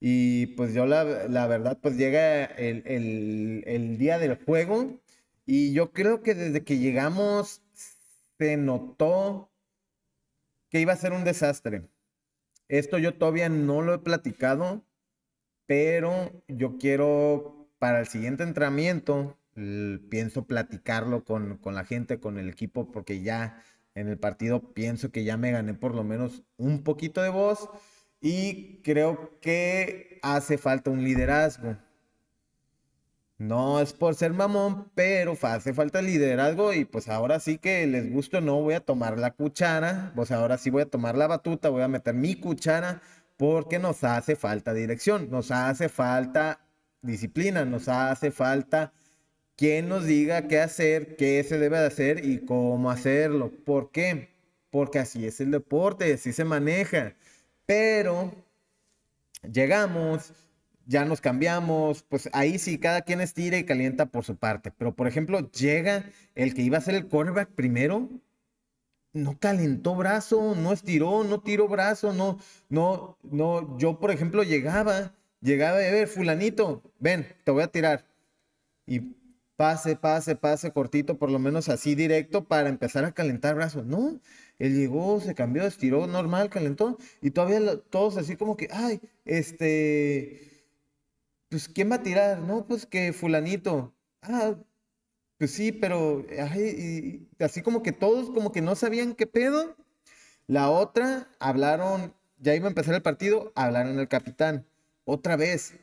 Y pues yo la, verdad, pues llega el, el, día del juego y yo creo que desde que llegamos se notó que iba a ser un desastre. Esto yo todavía no lo he platicado, pero yo quiero para el siguiente entrenamiento, pienso platicarlo con, con la gente, con el equipo, porque ya en el partido pienso que ya me gané por lo menos un poquito de voz y creo que hace falta un liderazgo. No es por ser mamón, pero hace falta liderazgo y pues ahora sí que les gusto no voy a tomar la cuchara, pues ahora sí voy a tomar la batuta, voy a meter mi cuchara porque nos hace falta dirección, nos hace falta disciplina, nos hace falta quien nos diga qué hacer, qué se debe de hacer y cómo hacerlo. ¿Por qué? Porque así es el deporte, así se maneja. Pero llegamos, ya nos cambiamos, pues ahí sí, cada quien estira y calienta por su parte. Pero por ejemplo, llega el que iba a ser el quarterback primero, no calentó brazo, no estiró, no tiró brazo, no, no, no. Yo, por ejemplo, llegaba, llegaba a ver, fulanito, ven, te voy a tirar. Y pase, pase, pase cortito, por lo menos así directo para empezar a calentar brazos. No, él llegó, se cambió, estiró normal, calentó. Y todavía todos así como que, ay, este, pues, ¿quién va a tirar? No, pues que fulanito. Ah, pues sí, pero así como que todos como que no sabían qué pedo. La otra, hablaron, ya iba a empezar el partido, hablaron el capitán. Otra vez.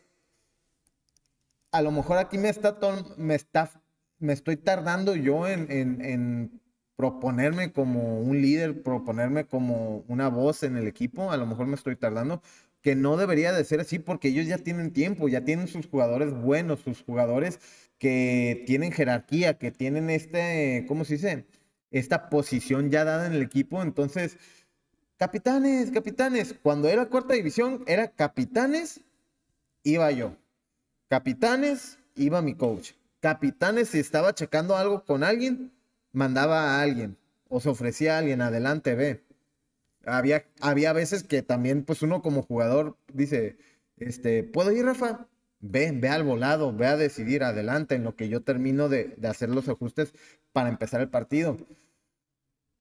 A lo mejor aquí me está, me está me estoy tardando yo en, en proponerme como un líder, proponerme como una voz en el equipo, a lo mejor me estoy tardando, que no debería de ser así porque ellos ya tienen tiempo, ya tienen sus jugadores buenos, sus jugadores que tienen jerarquía, que tienen este, ¿cómo se dice? Esta posición ya dada en el equipo, entonces, capitanes, capitanes, cuando era cuarta división, era capitanes, iba yo, capitanes, iba mi coach, capitanes, si estaba checando algo con alguien, mandaba a alguien o se ofrecía a alguien, adelante, ve. Había, había veces que también, pues uno como jugador dice, este, ¿puedo ir, Rafa? Ve, ve al volado, ve a decidir, adelante, en lo que yo termino de, hacer los ajustes para empezar el partido.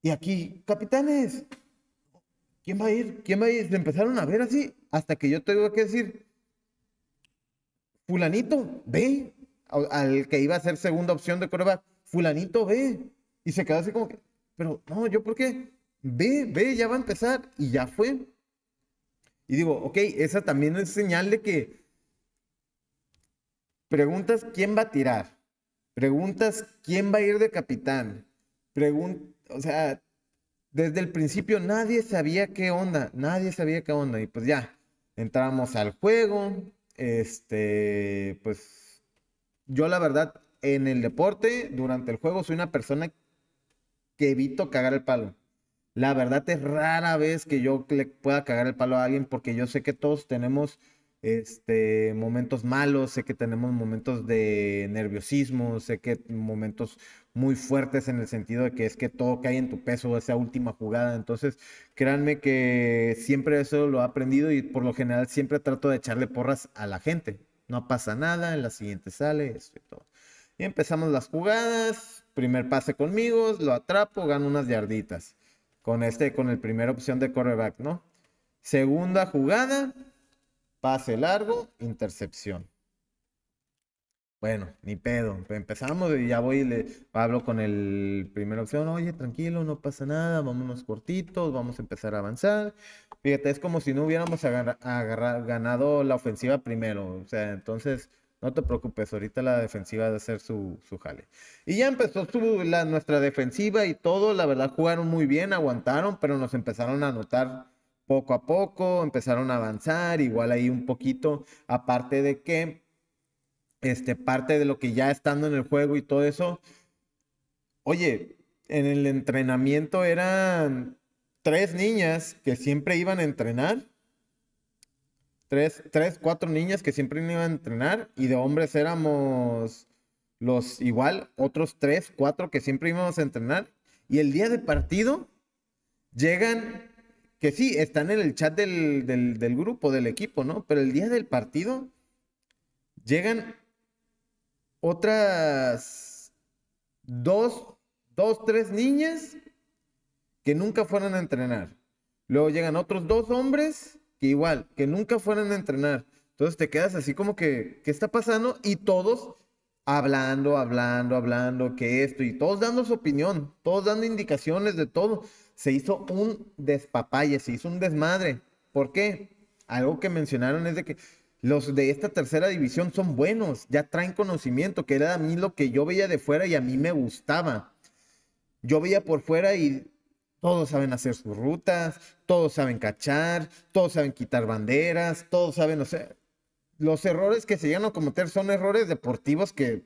Y aquí, capitanes, ¿quién va a ir? ¿Quién va a ir? Le empezaron a ver así, hasta que yo tengo que decir, fulanito, ve, al que iba a ser segunda opción de prueba, fulanito, ve, y se quedó así como que, pero no, yo por qué, ve, ve, ya va a empezar. Y ya fue. Y digo, ok, esa también es señal de que preguntas quién va a tirar, preguntas quién va a ir de capitán, preguntas, o sea, desde el principio nadie sabía qué onda, nadie sabía qué onda. Y pues ya, entramos al juego, este, pues yo la verdad en el deporte, durante el juego, soy una persona evito cagar el palo. La verdad es rara vez que yo le pueda cagar el palo a alguien porque yo sé que todos tenemos este, momentos malos, sé que tenemos momentos de nerviosismo, sé que momentos muy fuertes en el sentido de que es que todo cae en tu peso, esa última jugada. Entonces, créanme que siempre eso lo he aprendido y por lo general siempre trato de echarle porras a la gente. No pasa nada, en la siguiente sale, esto y todo. Y empezamos las jugadas, primer pase conmigo, lo atrapo, gano unas yarditas. Con este, con el primer opción de cornerback, ¿no? Segunda jugada, pase largo, intercepción. Bueno, ni pedo. Empezamos y ya voy y le hablo con el primer opción. Oye, tranquilo, no pasa nada, vámonos cortitos, vamos a empezar a avanzar. Fíjate, es como si no hubiéramos ganado la ofensiva primero. O sea, entonces no te preocupes, ahorita la defensiva de hacer su, su, jale. Y ya empezó su, nuestra defensiva y todo, la verdad jugaron muy bien, aguantaron, pero nos empezaron a notar poco a poco, empezaron a avanzar, igual ahí un poquito, aparte de que, este, parte de lo que ya estando en el juego y todo eso, oye, en el entrenamiento eran tres niñas que siempre iban a entrenar tres, cuatro niñas que siempre iban a entrenar y de hombres éramos los igual, otros tres, cuatro que siempre íbamos a entrenar. Y el día del partido llegan, que sí, están en el chat del, del grupo, del equipo, ¿no? Pero el día del partido llegan otras dos, dos, tres niñas que nunca fueron a entrenar. Luego llegan otros dos hombres igual, que nunca fueran a entrenar. Entonces te quedas así como que, ¿qué está pasando? Y todos hablando, hablando, hablando, que esto, y todos dando su opinión, todos dando indicaciones de todo. Se hizo un despapalle, se hizo un desmadre. ¿Por qué? Algo que mencionaron es de que los de esta tercera división son buenos, ya traen conocimiento, que era a mí lo que yo veía de fuera y a mí me gustaba. Yo veía por fuera y todos saben hacer sus rutas, todos saben cachar, todos saben quitar banderas, todos saben, o sea, los errores que se llegan a cometer son errores deportivos que,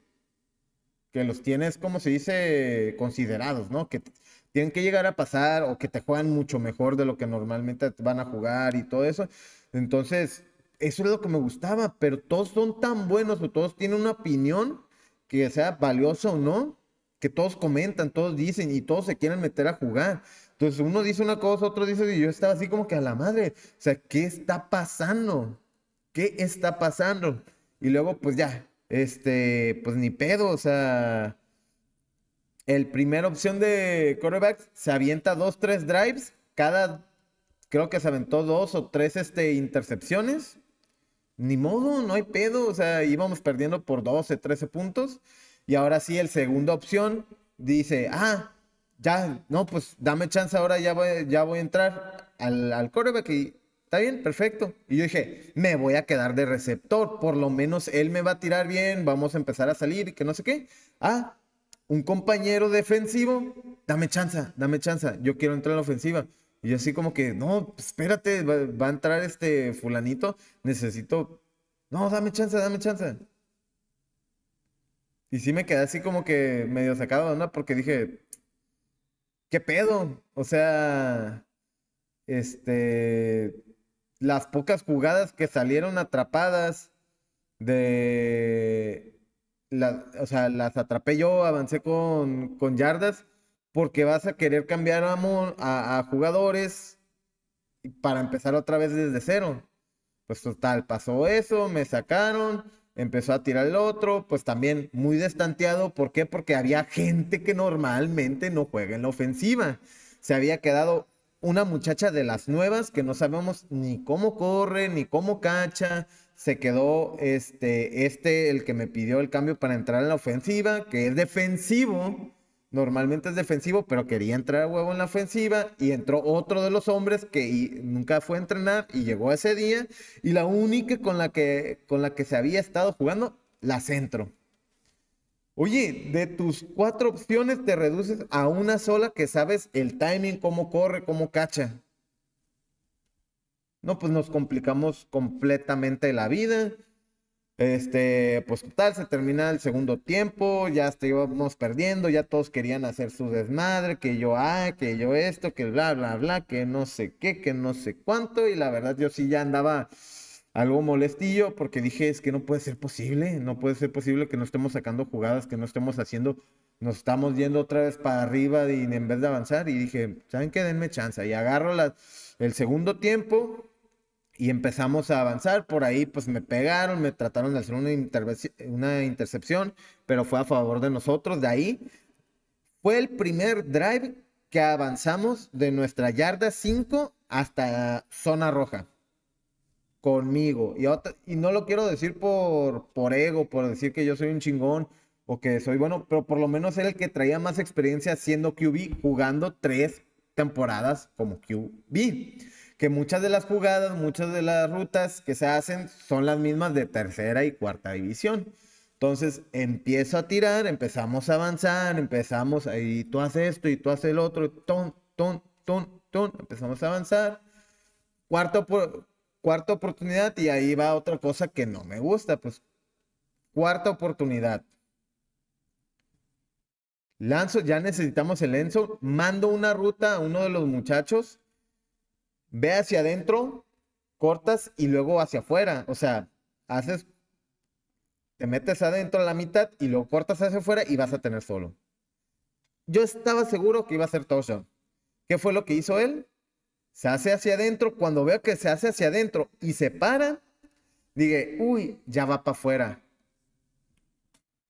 que los tienes, como se dice, considerados, ¿no? Que tienen que llegar a pasar o que te juegan mucho mejor de lo que normalmente van a jugar y todo eso. Entonces, eso es lo que me gustaba, pero todos son tan buenos o todos tienen una opinión que sea valiosa o no, que todos comentan, todos dicen y todos se quieren meter a jugar. Entonces uno dice una cosa, otro dice, y yo estaba así como que a la madre, o sea, ¿qué está pasando? ¿Qué está pasando? Y luego, pues ya, este, pues ni pedo, o sea, el primer opción de quarterbacks se avienta dos, tres drives, cada, creo que se aventó dos o tres, este, intercepciones. Ni modo, no hay pedo, o sea, íbamos perdiendo por 12, 13 puntos. Y ahora sí, el segunda opción dice, ah, ya, no, pues dame chance ahora, ya voy, ya voy a entrar al, al coreback y está bien, perfecto. Y yo dije, me voy a quedar de receptor, por lo menos él me va a tirar bien, vamos a empezar a salir y que no sé qué. Ah, un compañero defensivo, dame chance, dame chance, yo quiero entrar a la ofensiva. Y yo así como que, no, espérate, va, a entrar este fulanito, necesito, no, dame chance, dame chance. Y sí me quedé así como que medio sacado ¿no? porque dije, ¿qué pedo? O sea, este, las pocas jugadas que salieron atrapadas de, o sea, las atrapé yo, avancé con, con yardas, porque vas a querer cambiar a jugadores para empezar otra vez desde cero. Pues total, pasó eso, me sacaron empezó a tirar el otro, pues también muy destanteado. ¿Por qué? Porque había gente que normalmente no juega en la ofensiva. Se había quedado una muchacha de las nuevas que no sabemos ni cómo corre, ni cómo cacha. Se quedó este, este, el que me pidió el cambio para entrar en la ofensiva, que es defensivo normalmente es defensivo, pero quería entrar a huevo en la ofensiva y entró otro de los hombres que nunca fue a entrenar y llegó ese día y la única con la que, con la que se había estado jugando, la centro. Oye, de tus cuatro opciones te reduces a una sola que sabes el timing, cómo corre, cómo cacha. No, pues nos complicamos completamente la vida. Este, pues tal, se termina el segundo tiempo, ya estábamos perdiendo, ya todos querían hacer su desmadre, que yo, ah, que yo esto, que bla, bla, bla, que no sé qué, que no sé cuánto, y la verdad yo sí ya andaba algo molestillo porque dije, es que no puede ser posible, no puede ser posible que no estemos sacando jugadas, que no estemos haciendo, nos estamos yendo otra vez para arriba y en vez de avanzar, y dije, ¿saben qué? Denme chance, y agarro el segundo tiempo, y empezamos a avanzar. Por ahí, pues me pegaron, me trataron de hacer una, intercepción, pero fue a favor de nosotros. De ahí fue el primer drive que avanzamos de nuestra yarda 5 hasta zona roja. Conmigo. Y, y no lo quiero decir por, por ego, por decir que yo soy un chingón o que soy bueno, pero por lo menos era el que traía más experiencia siendo QB, jugando tres temporadas como QB que muchas de las jugadas, muchas de las rutas que se hacen son las mismas de tercera y cuarta división. Entonces empiezo a tirar, empezamos a avanzar, empezamos ahí tú haces esto y tú haces el otro, ton, ton, ton, ton, empezamos a avanzar. Cuarta, cuarta oportunidad y ahí va otra cosa que no me gusta, pues cuarta oportunidad. Lanzo, ya necesitamos el Enzo, mando una ruta a uno de los muchachos ve hacia adentro, cortas y luego hacia afuera. O sea, haces, te metes adentro a la mitad y lo cortas hacia afuera y vas a tener solo. Yo estaba seguro que iba a ser yo. ¿Qué fue lo que hizo él? Se hace hacia adentro. Cuando veo que se hace hacia adentro y se para, dije, uy, ya va para afuera.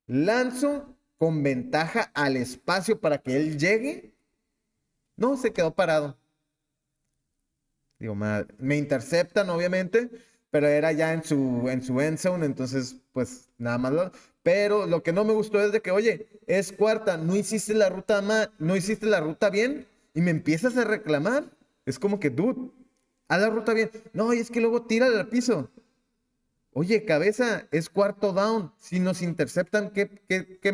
Lanzo con ventaja al espacio para que él llegue. No, se quedó parado. Digo, me interceptan, obviamente, pero era ya en su, en su end zone, entonces, pues nada más. pero lo que no me gustó es de que, oye, es cuarta, no hiciste la ruta no hiciste la ruta bien, y me empiezas a reclamar. Es como que, dude, haz la ruta bien. No, y es que luego tira al piso. Oye, cabeza, es cuarto down. Si nos interceptan, ¿qué,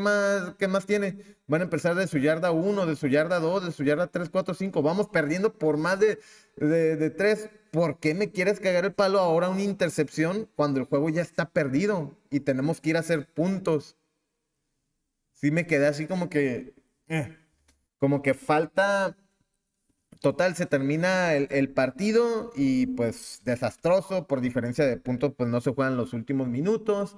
más, ¿qué más tiene? Van a empezar de su yarda 1, de su yarda 2, de su yarda 3, 4, 5. Vamos perdiendo por más de, de, ¿Por qué me quieres cagar el palo ahora una intercepción cuando el juego ya está perdido y tenemos que ir a hacer puntos? Sí me quedé así como que... Eh, como que falta Total, se termina el, partido y pues desastroso, por diferencia de puntos, pues no se juegan los últimos minutos.